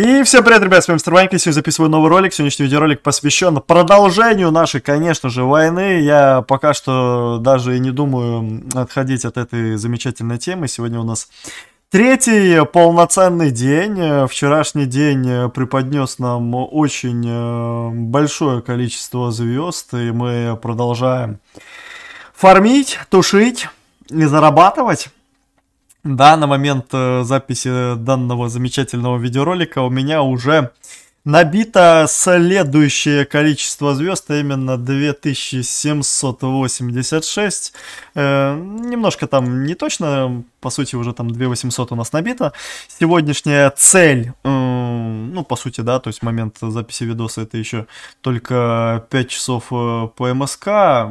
И всем привет, ребят, с вами Мистер Ванька, сегодня записываю новый ролик, сегодняшний видеоролик посвящен продолжению нашей, конечно же, войны, я пока что даже и не думаю отходить от этой замечательной темы, сегодня у нас третий полноценный день, вчерашний день преподнес нам очень э, большое количество звезд, и мы продолжаем фармить, тушить и зарабатывать. Да, на момент э, записи данного замечательного видеоролика у меня уже набито следующее количество звезд, а именно 2786. Э, немножко там не точно, по сути уже там 2800 у нас набито. Сегодняшняя цель, э, ну по сути да, то есть момент записи видоса это еще только 5 часов э, по МСК,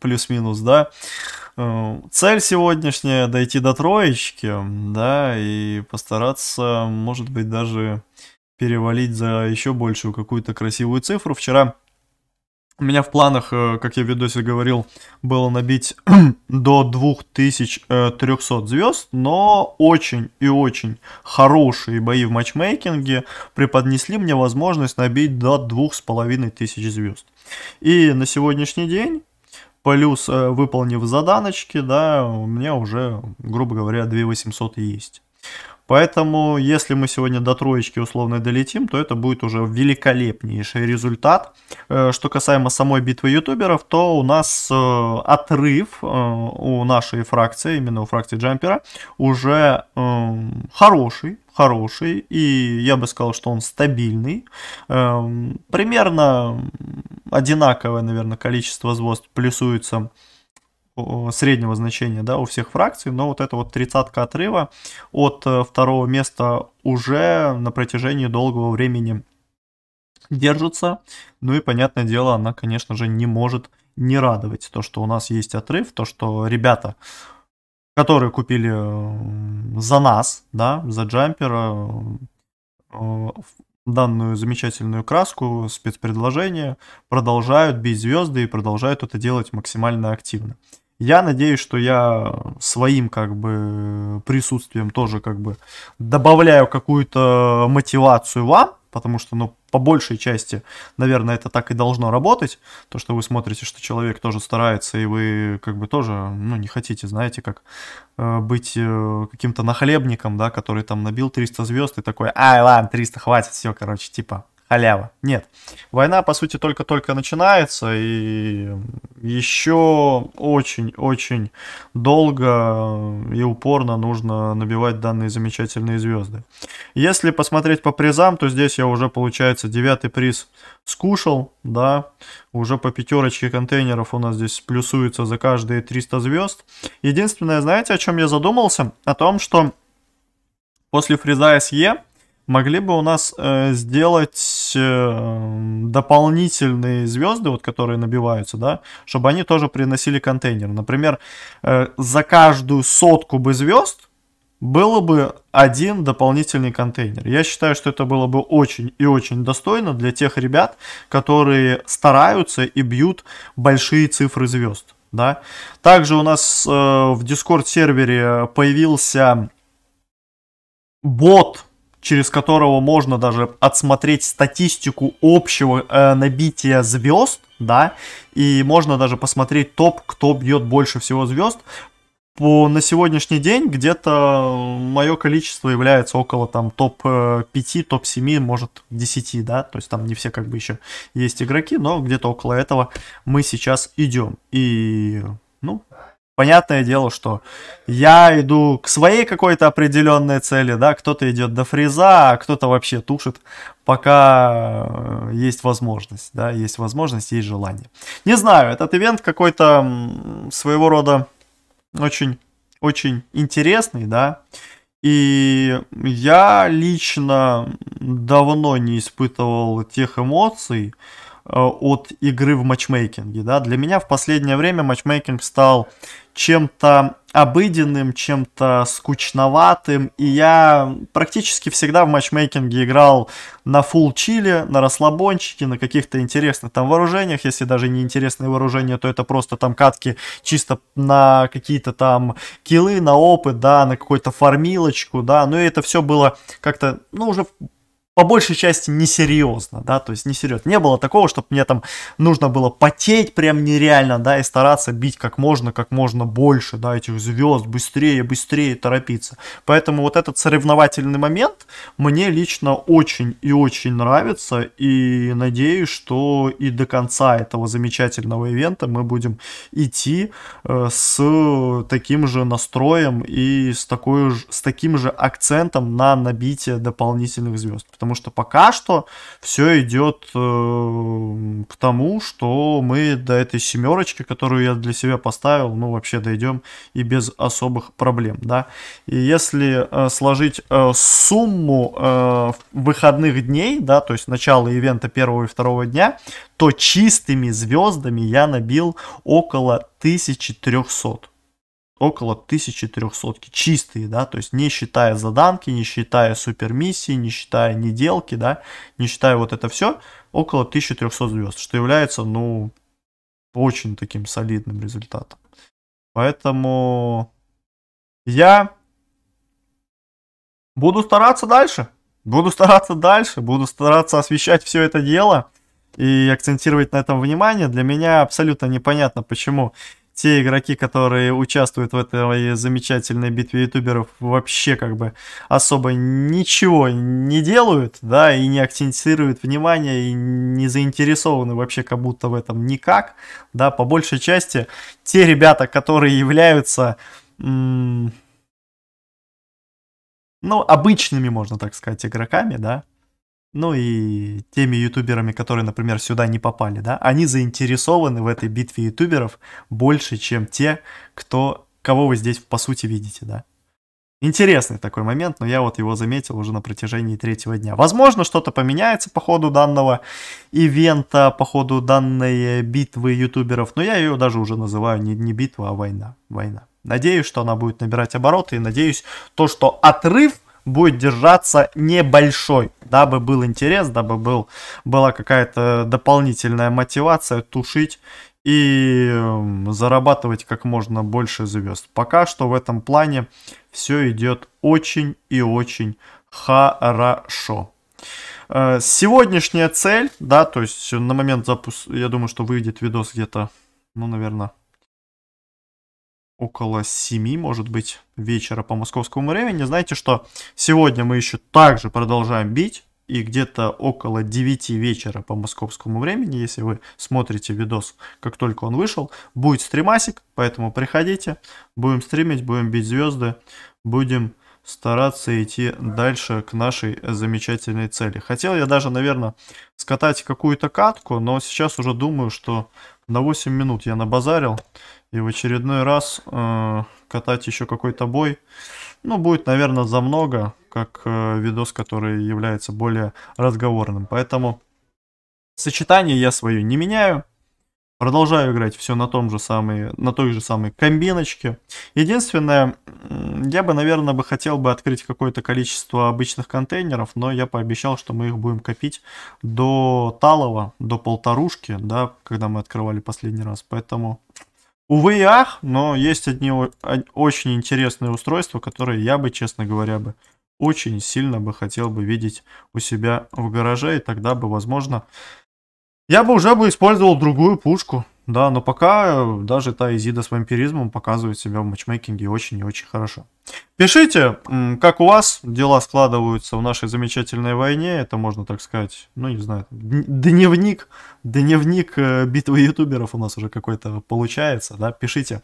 плюс-минус, да. Э, цель сегодняшняя дойти до троечки, да, и постараться, может быть, даже перевалить за еще большую какую-то красивую цифру. Вчера у меня в планах, э, как я в видосе говорил, было набить до 2300 звезд, но очень и очень хорошие бои в матчмейкинге преподнесли мне возможность набить до 2500 звезд. И на сегодняшний день плюс э, выполнив заданочки, да, у меня уже, грубо говоря, 2800 есть. Поэтому, если мы сегодня до троечки условно долетим, то это будет уже великолепнейший результат. Э, что касаемо самой битвы ютуберов, то у нас э, отрыв у нашей фракции, именно у фракции джампера, уже хороший, хороший, и я бы сказал, что он стабильный. Эм, примерно одинаковое, наверное, количество звезд плюсуется среднего значения да, у всех фракций, но вот эта вот тридцатка отрыва от э, второго места уже на протяжении долгого времени держится. Ну и, понятное дело, она, конечно же, не может не радовать то, что у нас есть отрыв, то, что ребята, которые купили э, за нас, да, за джампера, э, данную замечательную краску, спецпредложение, продолжают бить звезды и продолжают это делать максимально активно. Я надеюсь, что я своим как бы присутствием тоже как бы добавляю какую-то мотивацию вам, потому что, ну, по большей части, наверное, это так и должно работать. То, что вы смотрите, что человек тоже старается, и вы как бы тоже, ну, не хотите, знаете, как э, быть э, каким-то нахлебником, да, который там набил 300 звезд и такой, ай, ладно, 300 хватит, все, короче, типа, халява. Нет. Война, по сути, только-только начинается, и еще очень-очень долго и упорно нужно набивать данные замечательные звезды. Если посмотреть по призам, то здесь я уже, получается, девятый приз скушал, да, уже по пятерочке контейнеров у нас здесь плюсуется за каждые 300 звезд. Единственное, знаете, о чем я задумался? О том, что после фриза SE могли бы у нас э, сделать э, дополнительные звезды, вот которые набиваются, да, чтобы они тоже приносили контейнер. Например, э, за каждую сотку бы звезд было бы один дополнительный контейнер. Я считаю, что это было бы очень и очень достойно для тех ребят, которые стараются и бьют большие цифры звезд. Да? Также у нас э, в Discord сервере появился бот через которого можно даже отсмотреть статистику общего э, набития звезд, да, и можно даже посмотреть топ, кто бьет больше всего звезд. По, на сегодняшний день где-то мое количество является около там топ-5, э, топ-7, может 10, да, то есть там не все как бы еще есть игроки, но где-то около этого мы сейчас идем. И, ну, Понятное дело, что я иду к своей какой-то определенной цели, да, кто-то идет до фреза, а кто-то вообще тушит, пока э, есть возможность, да, есть возможность, есть желание. Не знаю, этот ивент какой-то своего рода очень, очень интересный, да, и я лично давно не испытывал тех эмоций, Э, от игры в матчмейкинге. Да? Для меня в последнее время матчмейкинг стал чем-то обыденным, чем-то скучноватым, и я практически всегда в матчмейкинге играл на фул чиле, на расслабончике, на каких-то интересных там вооружениях, если даже не интересные вооружения, то это просто там катки чисто на какие-то там килы, на опыт, да, на какую-то фармилочку, да, ну это все было как-то, ну, уже по большей части несерьезно, да, то есть несерьезно. Не было такого, чтобы мне там нужно было потеть прям нереально, да, и стараться бить как можно, как можно больше, да, этих звезд, быстрее, быстрее торопиться. Поэтому вот этот соревновательный момент мне лично очень и очень нравится, и надеюсь, что и до конца этого замечательного ивента мы будем идти э, с таким же настроем и с, такой, с таким же акцентом на набитие дополнительных звезд потому что пока что все идет э, к тому, что мы до этой семерочки, которую я для себя поставил, ну вообще дойдем и без особых проблем, да. И если э, сложить э, сумму э, выходных дней, да, то есть начало ивента первого и второго дня, то чистыми звездами я набил около 1300 около 1300 чистые, да, то есть не считая заданки, не считая супермиссии, не считая неделки, да, не считая вот это все, около 1300 звезд, что является, ну, очень таким солидным результатом. Поэтому я буду стараться дальше, буду стараться дальше, буду стараться освещать все это дело и акцентировать на этом внимание. Для меня абсолютно непонятно, почему те игроки, которые участвуют в этой замечательной битве ютуберов, вообще как бы особо ничего не делают, да, и не акцентируют внимание, и не заинтересованы вообще как будто в этом никак, да, по большей части те ребята, которые являются ну, обычными, можно так сказать, игроками, да, ну и теми ютуберами, которые, например, сюда не попали, да, они заинтересованы в этой битве ютуберов больше, чем те, кто, кого вы здесь по сути видите, да. Интересный такой момент, но я вот его заметил уже на протяжении третьего дня. Возможно, что-то поменяется по ходу данного ивента, по ходу данной битвы ютуберов, но я ее даже уже называю не, не битва, а война. Война. Надеюсь, что она будет набирать обороты, и надеюсь, то, что отрыв будет держаться небольшой, дабы был интерес, дабы был, была какая-то дополнительная мотивация тушить и эм, зарабатывать как можно больше звезд. Пока что в этом плане все идет очень и очень хорошо. Э, сегодняшняя цель, да, то есть на момент запуска, я думаю, что выйдет видос где-то, ну, наверное, около 7, может быть, вечера по московскому времени. Знаете, что сегодня мы еще также продолжаем бить. И где-то около 9 вечера по московскому времени, если вы смотрите видос, как только он вышел, будет стримасик, поэтому приходите, будем стримить, будем бить звезды, будем стараться идти дальше к нашей замечательной цели. Хотел я даже, наверное, скатать какую-то катку, но сейчас уже думаю, что на 8 минут я набазарил. И в очередной раз э, катать еще какой-то бой, ну, будет, наверное, за много, как э, видос, который является более разговорным. Поэтому сочетание я свое не меняю. Продолжаю играть все на, том же самой, на той же самой комбиночке. Единственное, я бы, наверное, бы хотел бы открыть какое-то количество обычных контейнеров, но я пообещал, что мы их будем копить до талого, до полторушки, да, когда мы открывали последний раз. Поэтому, увы и ах, но есть одни очень интересные устройства, которые я бы, честно говоря, бы очень сильно бы хотел бы видеть у себя в гараже, и тогда бы, возможно, я бы уже бы использовал другую пушку. Да, но пока э, даже та Изида с вампиризмом показывает себя в матчмейкинге очень и очень хорошо. Пишите, как у вас дела складываются в нашей замечательной войне. Это можно, так сказать, ну не знаю, дневник, дневник э, битвы ютуберов у нас уже какой-то получается. Да, пишите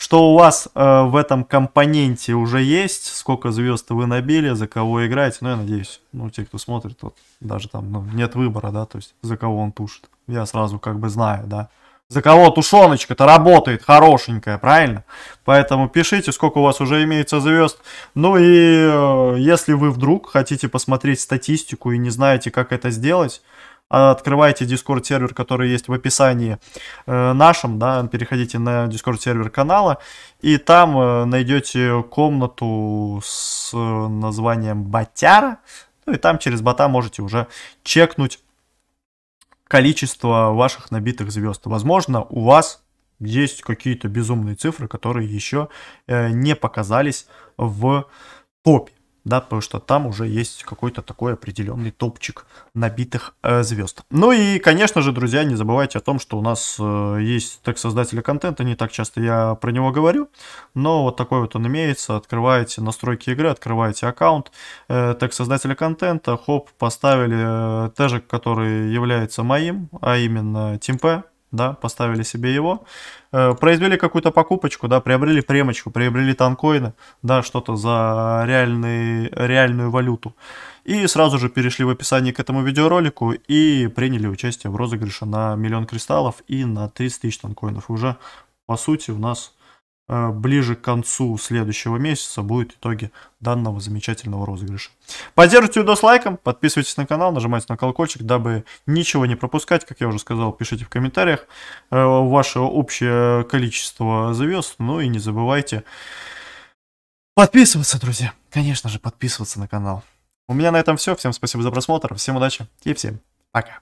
что у вас э, в этом компоненте уже есть, сколько звезд вы набили, за кого играете. Ну, я надеюсь, ну, те, кто смотрит, тот даже там ну, нет выбора, да, то есть за кого он тушит. Я сразу как бы знаю, да. За кого тушеночка-то работает хорошенькая, правильно? Поэтому пишите, сколько у вас уже имеется звезд. Ну и э, если вы вдруг хотите посмотреть статистику и не знаете, как это сделать, а открывайте Discord сервер, который есть в описании э, нашем, да, переходите на Discord сервер канала, и там э, найдете комнату с э, названием Батяра, ну и там через бота можете уже чекнуть количество ваших набитых звезд. Возможно, у вас есть какие-то безумные цифры, которые еще не показались в топе да, потому что там уже есть какой-то такой определенный топчик набитых э, звезд. Ну и, конечно же, друзья, не забывайте о том, что у нас э, есть так создателя контента, не так часто я про него говорю, но вот такой вот он имеется, открываете настройки игры, открываете аккаунт, э, так создателя контента, хоп, поставили э, тежик, который является моим, а именно TeamP, да, поставили себе его, э, произвели какую-то покупочку, да, приобрели премочку, приобрели танкоины, да, что-то за реальный, реальную валюту. И сразу же перешли в описание к этому видеоролику и приняли участие в розыгрыше на миллион кристаллов и на 30 тысяч танкоинов. уже, по сути, у нас Э, ближе к концу следующего месяца будут итоги данного замечательного розыгрыша. Поддержите видос лайком, подписывайтесь на канал, нажимайте на колокольчик, дабы ничего не пропускать. Как я уже сказал, пишите в комментариях э, ваше общее количество звезд. Ну и не забывайте подписываться, друзья. Конечно же, подписываться на канал. У меня на этом все. Всем спасибо за просмотр, всем удачи и всем пока.